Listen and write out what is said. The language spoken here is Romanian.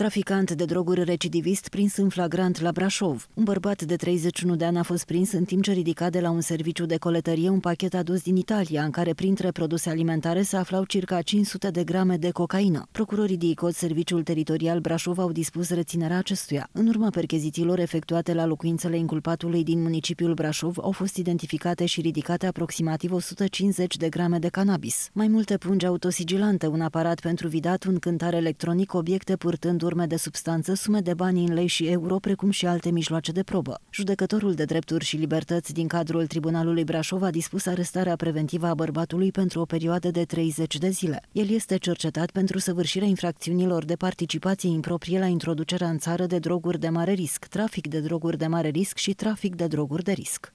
Traficant de droguri recidivist prins în flagrant la Brașov. Un bărbat de 31 de ani a fost prins în timp ce ridica de la un serviciu de coletărie un pachet adus din Italia, în care printre produse alimentare se aflau circa 500 de grame de cocaină. Procurorii DICOT, Serviciul Teritorial Brașov, au dispus reținerea acestuia. În urma perchezițiilor efectuate la locuințele inculpatului din municipiul Brașov, au fost identificate și ridicate aproximativ 150 de grame de cannabis. Mai multe pungi autosigilante, un aparat pentru vidat, un cântar electronic, obiecte purtând urme de substanță, sume de bani în lei și euro, precum și alte mijloace de probă. Judecătorul de drepturi și libertăți din cadrul Tribunalului Brașov a dispus arestarea preventivă a bărbatului pentru o perioadă de 30 de zile. El este cercetat pentru săvârșirea infracțiunilor de participație improprie la introducerea în țară de droguri de mare risc, trafic de droguri de mare risc și trafic de droguri de risc.